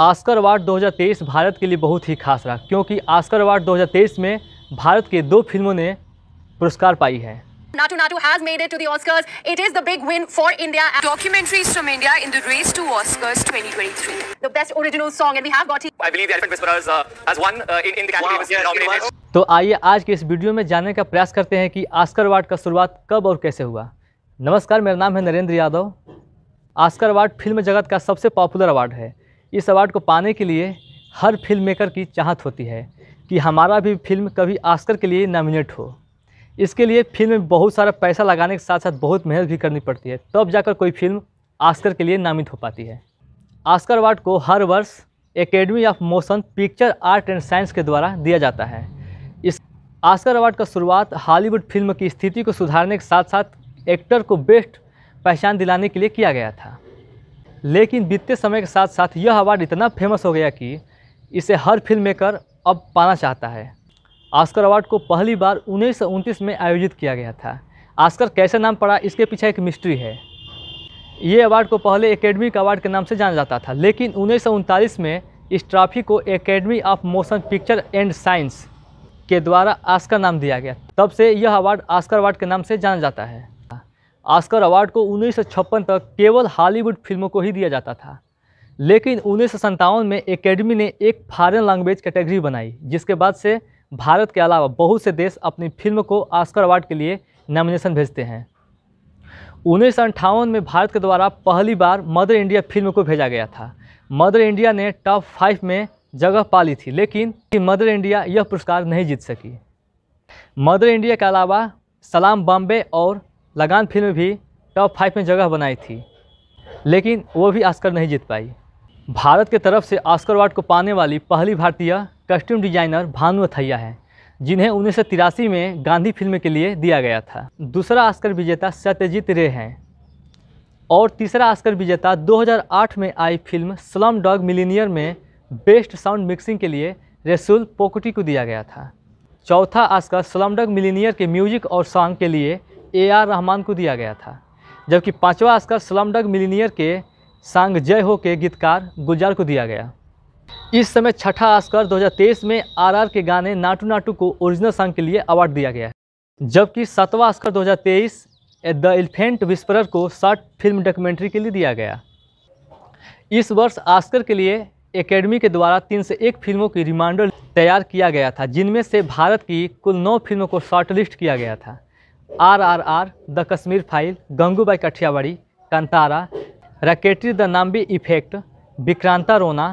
Ask her award 2023 Bharat के लिए बहुत ही खास रहा क्योंकि आस्कर अवार्ड 2023 में भारत के दो फिल्मों ने पुरस्कार पाई है Natu Natu has made it to the Oscars. It is the big win for India. Documentaries from India in the race to Oscars 2023. The best original song, and we have got it. I believe the Elephant Whisperer uh, has won uh, in, in the category wow, yeah, nominated. तो आइए आज के इस video में जानने का प्रयास करते हैं कि आस्कर अवार्ड का शुरुआत कब और कैसे हुआ नमस्कार मेरा नाम है Narendra Yadav Oscar award film जगत का सबसे पॉपुलर अवार्ड है इस अवार्ड को पाने के लिए हर फिल्म मेकर की चाहत होती है कि हमारा भी फिल्म कभी आस्कर के लिए नॉमिनेट हो इसके लिए फिल्म में बहुत सारा पैसा लगाने के साथ साथ बहुत मेहनत भी करनी पड़ती है तब जाकर कोई फिल्म आस्कर के लिए नामित हो पाती है आस्कर अवार्ड को हर वर्ष Academy of Motion Picture Art and Science के द्वारा दिया जाता है इस आस्कर अवार्ड का शुरुआत हॉलीवुड फिल्म की स्थिति को सुधारने के साथ साथ एक्टर को बेस्ट पहचान दिलाने के लिए किया गया था लेकिन बीतते समय के साथ साथ यह अवार्ड इतना फेमस हो गया कि इसे हर फिल्म मेकर अब पाना चाहता है आस्कर अवार्ड को पहली बार उन्नीस में आयोजित किया गया था आस्कर कैसे नाम पड़ा इसके पीछे एक मिस्ट्री है ये अवार्ड को पहले एकेडमी अवार्ड के नाम से जाना जाता था लेकिन उन्नीस में इस ट्रॉफी को Academy of Motion Picture and Science के द्वारा आस्कर नाम दिया गया तब से यह अवार्ड आस्कर अवार्ड के नाम से जाना जाता है ऑस्कर अवार्ड को उन्नीस तक केवल हॉलीवुड फिल्मों को ही दिया जाता था लेकिन उन्नीस में एकेडमी ने एक फॉरन लैंग्वेज कैटेगरी बनाई जिसके बाद से भारत के अलावा बहुत से देश अपनी फिल्म को ऑस्कर अवार्ड के लिए नॉमिनेशन भेजते हैं उन्नीस में भारत के द्वारा पहली बार मदर इंडिया फिल्म को भेजा गया था मदर इंडिया ने टॉप फाइव में जगह पा ली थी लेकिन मदर इंडिया यह पुरस्कार नहीं जीत सकी मदर इंडिया के अलावा सलाम बॉम्बे और लगान फिल्म भी टॉप फाइव में जगह बनाई थी लेकिन वो भी आस्कर नहीं जीत पाई भारत के तरफ से आस्कर अवार्ड को पाने वाली पहली भारतीय कस्ट्यूम डिजाइनर भानु अथैया हैं जिन्हें उन्नीस में गांधी फिल्म के लिए दिया गया था दूसरा आस्कर विजेता सत्यजीत रे हैं और तीसरा आस्कर विजेता 2008 में आई फिल्म स्लम डॉग मिलीनियर में बेस्ट साउंड मिक्सिंग के लिए रेसुल पोकटी को दिया गया था चौथा आस्कर स्लम डॉग मिलीनियर के म्यूजिक और सॉन्ग के लिए ए आर रहमान को दिया गया था जबकि पाँचवा ऑस्कर स्लमडग मिलीनियर के सांग जय हो के गीतकार गुलजार को दिया गया इस समय छठा ऑस्कर 2023 में आरआर के गाने नाटू नाटू को ओरिजिनल सॉन्ग के लिए अवार्ड दिया गया जबकि सातवां ऑस्कर 2023 द एलिफेंट विस्परर को शॉर्ट फिल्म डॉक्यूमेंट्री के लिए दिया गया इस वर्ष ऑस्कर के लिए एकेडमी के द्वारा तीन से एक फिल्मों की रिमाइंडर तैयार किया गया था जिनमें से भारत की कुल नौ फिल्मों को शॉर्टलिस्ट किया गया था R R R the Kashmir file Gangubai Kathiawadi Kantara rocketry the Nambi effect Vikrant Rona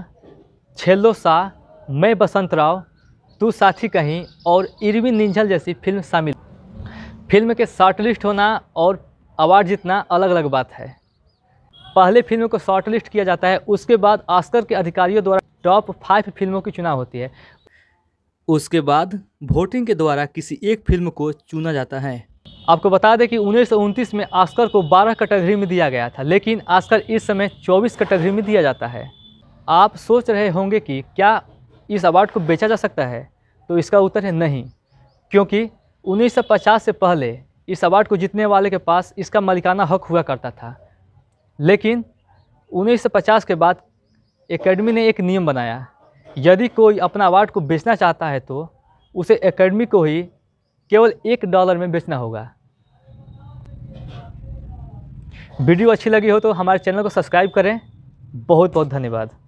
Chhello सा मैं बसंत राव तू साथी कहीं और इरविन निंझल जैसी फिल्म शामिल फिल्म के शॉर्टलिस्ट होना और अवार्ड जीतना अलग अलग बात है पहले फिल्म को शॉर्टलिस्ट किया जाता है उसके बाद आस्कर के अधिकारियों द्वारा टॉप फाइव फिल्मों की चुनाव होती है उसके बाद वोटिंग के द्वारा किसी एक फिल्म को चुना जाता है आपको बता दें कि उन्नीस सौ उनतीस में आस्कर को 12 कैटेगरी में दिया गया था लेकिन आस्कर इस समय 24 कैटेगरी में दिया जाता है आप सोच रहे होंगे कि क्या इस अवार्ड को बेचा जा सकता है तो इसका उत्तर है नहीं क्योंकि 1950 से पहले इस अवार्ड को जीतने वाले के पास इसका मालिकाना हक हुआ करता था लेकिन 1950 के बाद एकेडमी ने एक नियम बनाया यदि कोई अपना अवार्ड को बेचना चाहता है तो उसे एकेडमी को ही केवल एक डॉलर में बेचना होगा वीडियो अच्छी लगी हो तो हमारे चैनल को सब्सक्राइब करें बहुत बहुत धन्यवाद